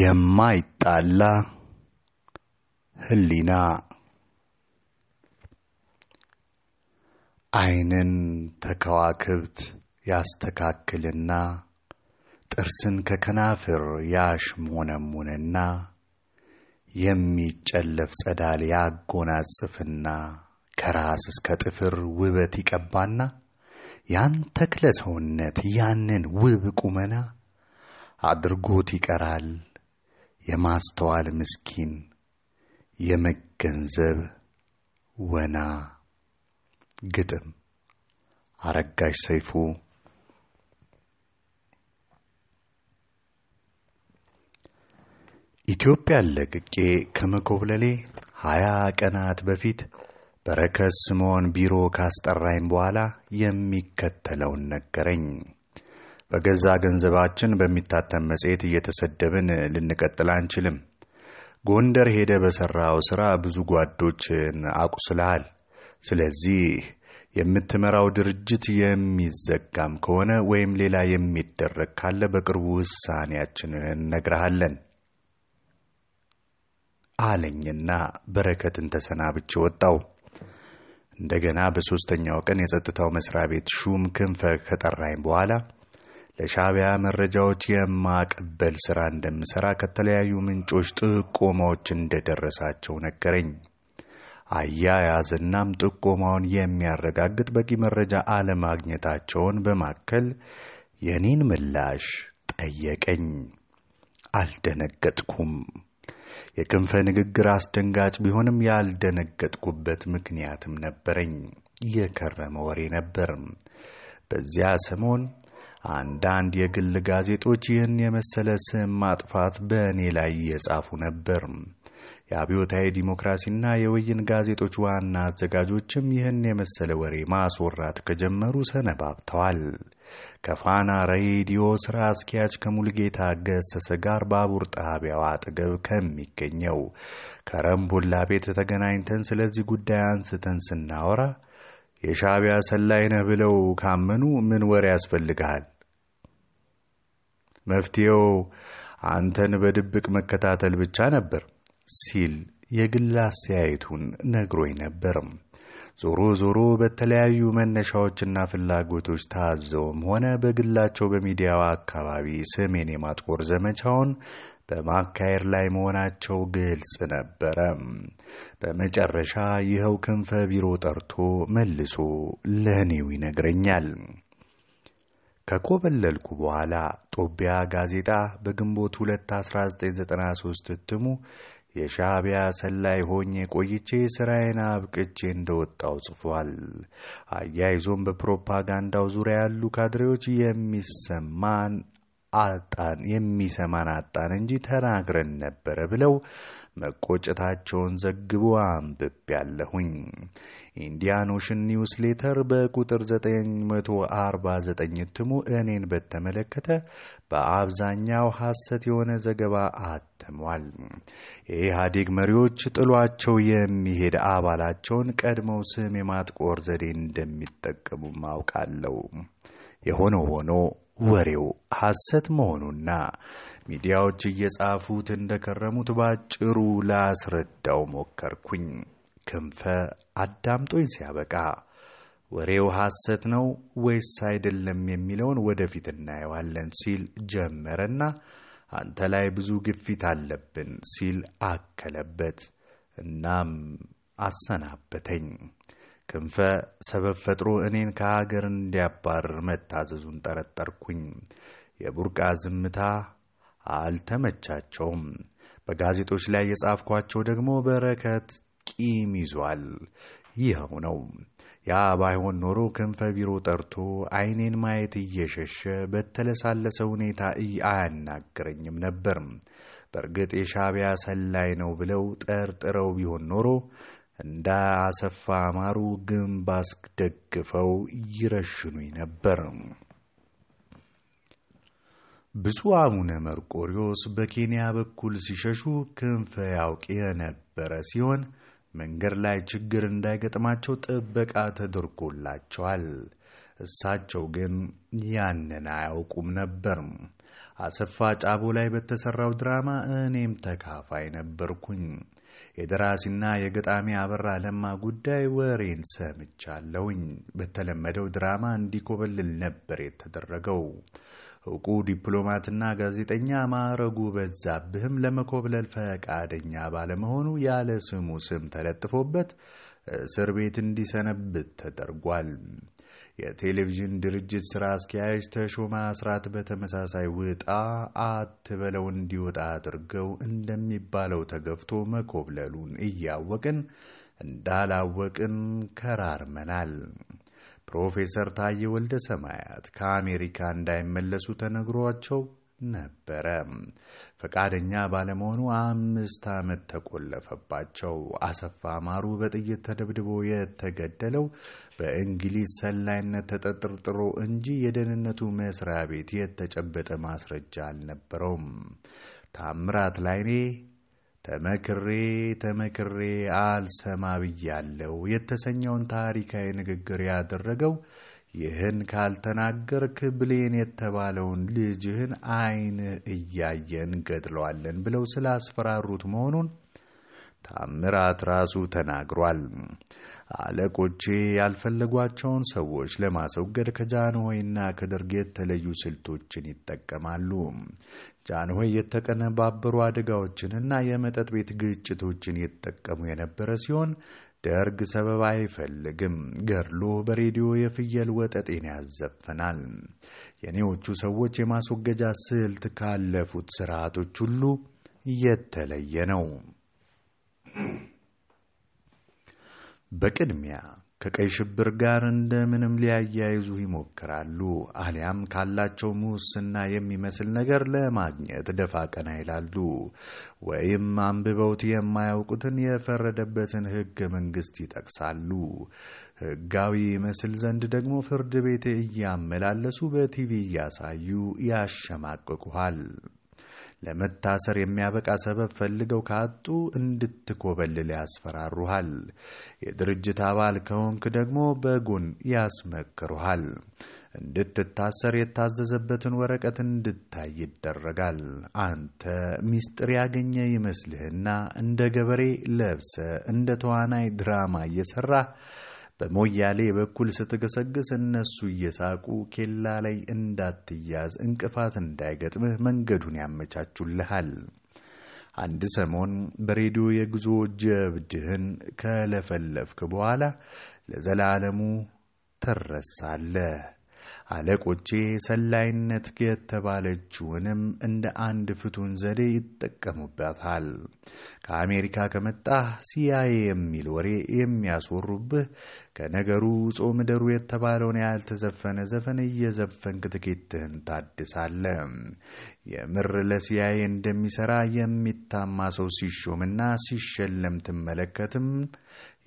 የማይጣላ ህሊና አይንን ተከዋክብት ያስተካክልና ጥርስን ከከናፍር ያሽሞነሙንና የሚጨለፍ ጸዳል ያጎናጽፍና ከራስ እስከ ጥፍር ውበት ይቀባና ያን ተክለ ሰውነት ያንን ውብ ቁመና አድርጎት ይቀራል የማስተዋል ምስኪን የመገንዘብ ወና። ግጥም አረጋሽ ሰይፉ። ኢትዮጵያን ለቅቄ ከመኮብለሌ ሀያ ቀናት በፊት በረከት ስምዖን ቢሮ ካስጠራኝ በኋላ የሚከተለውን ነገረኝ። በገዛ ገንዘባችን በሚታተም መጽሔት እየተሰደብን ልንቀጥል አንችልም። ጎንደር ሄደ በሠራው ሥራ ብዙ ጓዶችን አቁስልሃል። ስለዚህ የምትመራው ድርጅት የሚዘጋም ከሆነ ወይም ሌላ የሚደረግ ካለ በቅርቡ ውሳኔያችንን እነግረሃለን አለኝና በረከትን ተሰናብቼ ወጣው። እንደገና በሦስተኛው ቀን የጸጥታው መስሪያ ቤት ሹም ክንፈ ከጠራኝ በኋላ ለሻቢያ መረጃዎች የማቀበል ስራ እንደምሰራ ከተለያዩ ምንጮች ጥቆማዎች እንደደረሳቸው ነገረኝ። አያያዝናም ጥቆማውን የሚያረጋግጥ በቂ መረጃ አለማግኘታቸውን በማከል የኔን ምላሽ ጠየቀኝ። አልደነገጥኩም። የክንፈ ንግግር አስደንጋጭ ቢሆንም ያልደነገጥኩበት ምክንያትም ነበረኝ። የከረመ ወሬ ነበር። በዚያ ሰሞን አንዳንድ የግል ጋዜጦች ይህን የመሰለ ስም ማጥፋት በእኔ ላይ እየጻፉ ነበር። የአብዮታዊ ዲሞክራሲና የወይን ጋዜጦች ዋና አዘጋጆችም ይህን የመሰለ ወሬ ማስወራት ከጀመሩ ሰነባብተዋል። ከፋና ሬዲዮ ሥራ አስኪያጅ ከሙልጌታ ገሰሰ ጋር ባቡር ጣቢያው አጠገብ ከሚገኘው ከረምቡላ ቤት ተገናኝተን ስለዚህ ጉዳይ አንስተን ስናወራ የሻቢያ ሰላይ ነህ ብለው ካመኑ ምን ወሬ ያስፈልግሃል? መፍትሄው አንተን በድብቅ መከታተል ብቻ ነበር ሲል የግል አስተያየቱን ነግሮኝ ነበርም። ዞሮ ዞሮ በተለያዩ መነሻዎችና ፍላጎቶች ታዘውም ሆነ በግላቸው በሚዲያው አካባቢ ስሜን የማጥቆር ዘመቻውን በማካሄድ ላይ መሆናቸው ግልጽ ነበረ። በመጨረሻ ይኸው ክንፈ ቢሮ ጠርቶ መልሶ ለእኔው ይነግረኛል። ከኮበለልኩ በኋላ ጦቢያ ጋዜጣ በግንቦት 2 1993 እትሙ የሻቢያ ሰላይ ሆኜ ቆይቼ ስራዬን አብቅቼ እንደወጣው ጽፏል። አያይዞም በፕሮፓጋንዳው ዙሪያ ያሉ ካድሬዎች የሚሰማን አጣን የሚሰማን አጣን እንጂ ተናግረን ነበረ ብለው መቆጨታቸውን ዘግቦ አንብቤ ያለሁኝ። ኢንዲያን ኦሽን ሌተር በቁጥር 949 እትሙ እኔን በተመለከተ በአብዛኛው ሐሰት የሆነ ዘገባ አትሟል። የኢህአዴግ መሪዎች ጥሏቸው የሚሄድ አባላቸውን ቀድመው ስም የማጥቆር ዘዴ እንደሚጠቀሙ ማውቃለው። የሆነው ሆኖ ወሬው ሐሰት መሆኑና ሚዲያዎች እየጻፉት እንደከረሙት ባጭሩ ላስረዳው ሞከርኩኝ። ክንፈ አዳምጦኝ ሲያበቃ ወሬው ሐሰት ነው ወይስ አይደለም የሚለውን ወደፊት እናየዋለን ሲል ጀመረና አንተ ላይ ብዙ ግፊት አለብን ሲል አከለበት። እናም አሰናበተኝ። ክንፈ ሰበብ ፈጥሮ እኔን ከሀገር እንዲያባርር መታዘዙን ጠረጠርኩኝ። የቡርቃ ዝምታ አልተመቻቸውም። በጋዜጦች ላይ የጻፍኳቸው ደግሞ በረከት ቂም ይዟል። ይኸው ነው። ያ ባይሆን ኖሮ ክንፈ ቢሮ ጠርቶ ዓይኔን ማየት እየሸሸ በተለሳለሰ ሁኔታ አያናግረኝም ነበር። በእርግጥ የሻቢያ ሰላይ ነው ብለው ጠርጥረው ቢሆን ኖሮ እንደ አሰፋ አማሩ ግንብ አስደግፈው ይረሽኑኝ ነበር። ብፁዕ አቡነ መርቆሪዎስ በኬንያ በኩል ሲሸሹ ክንፈ ያውቅ የነበረ ሲሆን መንገድ ላይ ችግር እንዳይገጥማቸው ጥበቃ ተደርጎላቸዋል። እሳቸው ግን ያንን አያውቁም ነበር። አሰፋ ጫቦ ላይ በተሰራው ድራማ እኔም ተካፋይ ነበርኩኝ። የደራሲና የገጣሚ አበራ ለማ ጉዳይ ወሬን ሰምቻለሁኝ። በተለመደው ድራማ እንዲኮበልል ነበር የተደረገው። እውቁ ዲፕሎማትና ጋዜጠኛ ማዕረጉ በዛብህም ለመኮብለል ፈቃደኛ ባለመሆኑ ያለ ስሙ ስም ተለጥፎበት እስር ቤት እንዲሰነብት ተደርጓል። የቴሌቪዥን ድርጅት ሥራ አስኪያጅ ተሾመ አስራት በተመሳሳይ ውጣ አትበለው እንዲወጣ አድርገው እንደሚባለው ተገፍቶ መኮብለሉን እያወቅን እንዳላወቅን ከራርመናል። ፕሮፌሰር ታዬ ወልደ ሰማያት ከአሜሪካ እንዳይመለሱ ተነግሯቸው ነበረ። ፈቃደኛ ባለመሆኑ አምስት ዓመት ተቆለፈባቸው። አሰፋ ማሩ በጥይት ተደብድቦ የተገደለው በእንግሊዝ ሰላይነት ተጠርጥሮ እንጂ የደህንነቱ መስሪያ ቤት የተጨበጠ ማስረጃ አልነበረውም። ታምራት ላይኔ ተመክሬ ተመክሬ አልሰማ ብያለው የተሰኘውን ታሪካዊ ንግግር ያደረገው ይህን ካልተናገርክ ብሌን የተባለውን ልጅህን አይን እያየን ገድለዋለን ብለው ስላስፈራሩት መሆኑን ታምራት ራሱ ተናግሯል። አለቆቼ ያልፈለጓቸውን ሰዎች ለማስወገድ ከጃንሆይና ከደርግ የተለዩ ስልቶችን ይጠቀማሉ። ጃንሆይ የተቀነባበሩ አደጋዎችንና የመጠጥ ቤት ግጭቶችን ይጠቀሙ የነበረ ሲሆን ደርግ ሰበብ አይፈልግም። ገድሎ በሬዲዮ የፍየል ወጠጤን ያዘፈናል። የኔዎቹ ሰዎች የማስወገጃ ስልት ካለፉት ስርዓቶች ሁሉ የተለየ ነው። በቅድሚያ ከቀይ ሽብር ጋር እንደምንም ሊያያይዙ ይሞክራሉ። አሊያም ካላቸው ሙስና የሚመስል ነገር ለማግኘት ደፋ ቀና ይላሉ። ወይም አንብበውት የማያውቁትን የፈረደበትን ሕገ መንግሥት ይጠቅሳሉ። ሕጋዊ ይመስል ዘንድ ደግሞ ፍርድ ቤት እያመላለሱ በቲቪ እያሳዩ ያሸማቅቁሃል። ለመታሰር የሚያበቃ ሰበብ ፈልገው ካጡ እንድትኮበልል ያስፈራሩሃል። የድርጅት አባል ከሆንክ ደግሞ በጎን ያስመክሩሃል። እንድትታሰር የታዘዘበትን ወረቀት እንድታይ ይደረጋል። አንተ ሚስጥር ያገኘ ይመስልህና እንደ ገበሬ ለብሰ እንደ ተዋናይ ድራማ እየሠራህ በሞያሌ በኩል ስትገሰግስ እነሱ እየሳቁ ኬላ ላይ እንዳትያዝ እንቅፋት እንዳይገጥምህ መንገዱን ያመቻቹልሃል። አንድ ሰሞን በሬዲዮ የጉዞ ጀብድህን ከለፈለፍክ በኋላ ለዘላለሙ ትረሳለህ። አለቆቼ ሰላይነት የተባለችውንም እንደ አንድ ፍቱን ዘዴ ይጠቀሙበታል። ከአሜሪካ ከመጣህ ሲያዬ የሚል ወሬ የሚያስወሩብህ ከነገሩ ጾም ደሩ የተባለውን ያልተዘፈነ ዘፈን እየዘፈንክ ትኬትህን ታድሳለ። የምር ለሲያዬ እንደሚሰራ የሚታማ ሰው ሲሾምና ሲሸለም ትመለከትም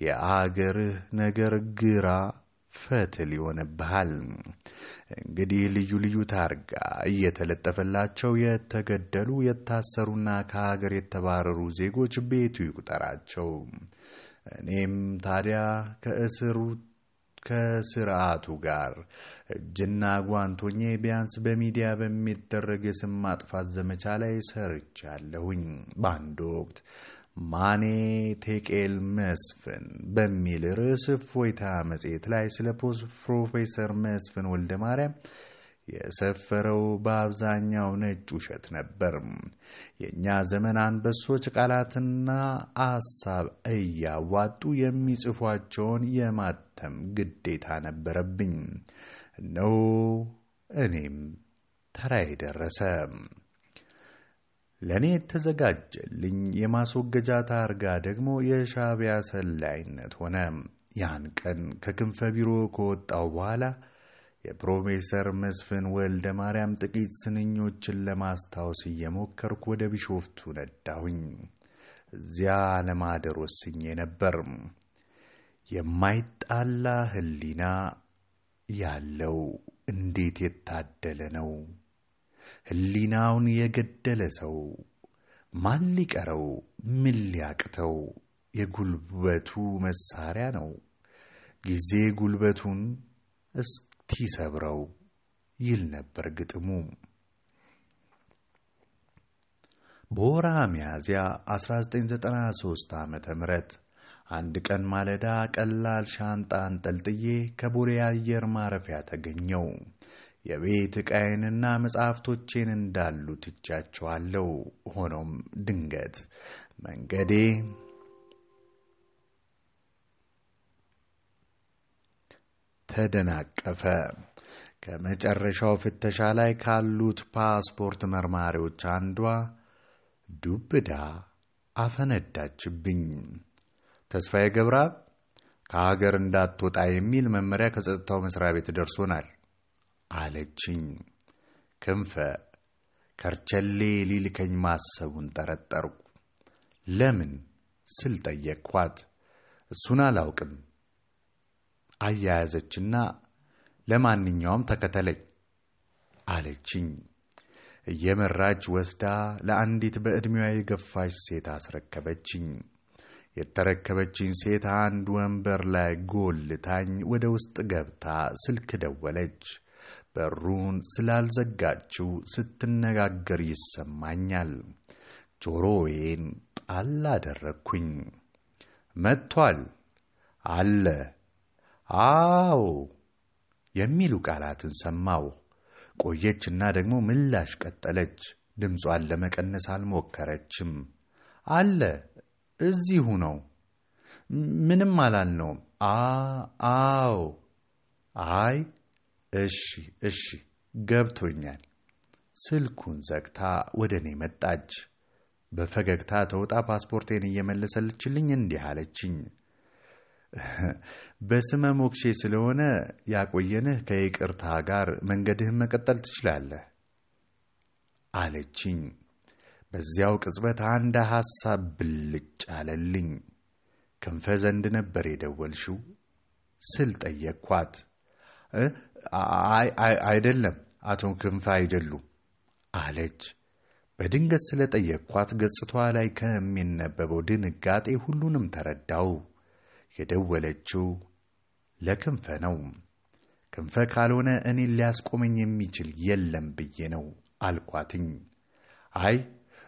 የአገርህ ነገር ግራ ፈትል ይሆንብሃል። እንግዲህ ልዩ ልዩ ታርጋ እየተለጠፈላቸው የተገደሉ የታሰሩና ከሀገር የተባረሩ ዜጎች ቤቱ ይቁጠራቸው። እኔም ታዲያ ከእስሩ ከስርዓቱ ጋር እጅና ጓንቶኜ ቢያንስ በሚዲያ በሚደረግ የስም ማጥፋት ዘመቻ ላይ ሰርቻለሁኝ። በአንድ ወቅት ማኔ ቴቄል መስፍን በሚል ርዕስ እፎይታ መጽሔት ላይ ስለ ፕሮፌሰር መስፍን ወልደ ማርያም የሰፈረው በአብዛኛው ነጭ ውሸት ነበር። የእኛ ዘመን አንበሶች ቃላትና አሳብ እያዋጡ የሚጽፏቸውን የማተም ግዴታ ነበረብኝ። እነሆ እኔም ተራዬ ደረሰ። ለእኔ የተዘጋጀልኝ የማስወገጃ ታርጋ ደግሞ የሻቢያ ሰላይነት ሆነ። ያን ቀን ከክንፈ ቢሮ ከወጣው በኋላ የፕሮፌሰር መስፍን ወልደ ማርያም ጥቂት ስንኞችን ለማስታወስ እየሞከርኩ ወደ ቢሾፍቱ ነዳሁኝ። እዚያ ለማደር ወስኜ ነበር። የማይጣላ ሕሊና ያለው እንዴት የታደለ ነው! ሕሊናውን የገደለ ሰው ማን ሊቀረው ምን ሊያቅተው? የጉልበቱ መሳሪያ ነው ጊዜ ጉልበቱን እስኪሰብረው ይል ነበር ግጥሙ። በወርሃ ሚያዝያ 1993 ዓ ም አንድ ቀን ማለዳ ቀላል ሻንጣ አንጠልጥዬ ከቦሌ አየር ማረፊያ ተገኘው። የቤት ዕቃዬንና መጽሐፍቶቼን እንዳሉ ትቻቸዋለሁ። ሆኖም ድንገት መንገዴ ተደናቀፈ። ከመጨረሻው ፍተሻ ላይ ካሉት ፓስፖርት መርማሪዎች አንዷ ዱብዳ አፈነዳችብኝ። ተስፋዬ ገብረአብ ከሀገር እንዳትወጣ የሚል መመሪያ ከጸጥታው መስሪያ ቤት ደርሶናል። አለችኝ። ክንፈ ከርቸሌ ሊልከኝ ማሰቡን ጠረጠርኩ። ለምን ስል ጠየቅኳት። እሱን አላውቅም አያያዘችና ለማንኛውም ተከተለኝ አለችኝ። እየመራች ወስዳ ለአንዲት በዕድሜዋ የገፋች ሴት አስረከበችኝ። የተረከበችኝ ሴት አንድ ወንበር ላይ ጎልታኝ ወደ ውስጥ ገብታ ስልክ ደወለች። በሩን ስላልዘጋችው ስትነጋገር ይሰማኛል። ጆሮዬን ጣል አደረግኩኝ። መጥቷል፣ አለ፣ አዎ የሚሉ ቃላትን ሰማው። ቆየችና ደግሞ ምላሽ ቀጠለች። ድምጿን ለመቀነስ አልሞከረችም። አለ፣ እዚሁ ነው። ምንም አላልነውም። አ አዎ፣ አይ እሺ እሺ ገብቶኛል። ስልኩን ዘግታ ወደ እኔ መጣች። በፈገግታ ተውጣ ፓስፖርቴን እየመለሰልችልኝ እንዲህ አለችኝ። በስመ ሞክሼ ስለሆነ ያቆየንህ ከይቅርታ ጋር መንገድህን መቀጠል ትችላለህ አለችኝ። በዚያው ቅጽበት አንድ ሐሳብ ብልጭ አለልኝ። ክንፈ ዘንድ ነበር የደወልሽው ስል ጠየቅኳት። አይደለም አቶ ክንፈ አይደሉም አለች። በድንገት ስለጠየቅኳት ገጽቷ ላይ ከሚነበበው ድንጋጤ ሁሉንም ተረዳው። የደወለችው ለክንፈ ነው። ክንፈ ካልሆነ እኔን ሊያስቆመኝ የሚችል የለም ብዬ ነው አልኳትኝ። አይ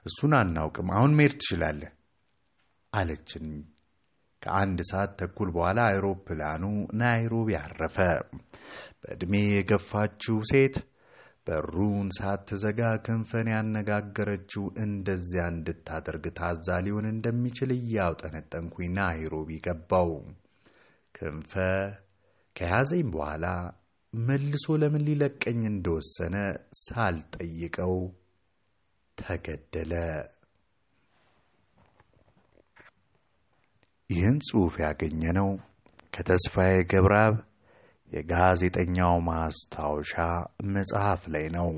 እሱን አናውቅም፣ አሁን መሄድ ትችላለህ አለችኝ። ከአንድ ሰዓት ተኩል በኋላ አውሮፕላኑ ናይሮቢ አረፈ። በዕድሜ የገፋችው ሴት በሩን ሳትዘጋ ክንፈን ያነጋገረችው እንደዚያ እንድታደርግ ታዛ ሊሆን እንደሚችል እያውጠነጠንኩኝ ናይሮቢ ገባው። ክንፈ ከያዘኝ በኋላ መልሶ ለምን ሊለቀኝ እንደወሰነ ሳልጠይቀው ተገደለ። ይህን ጽሑፍ ያገኘ ነው ከተስፋዬ ገብረአብ የጋዜጠኛው ማስታወሻ መጽሐፍ ላይ ነው።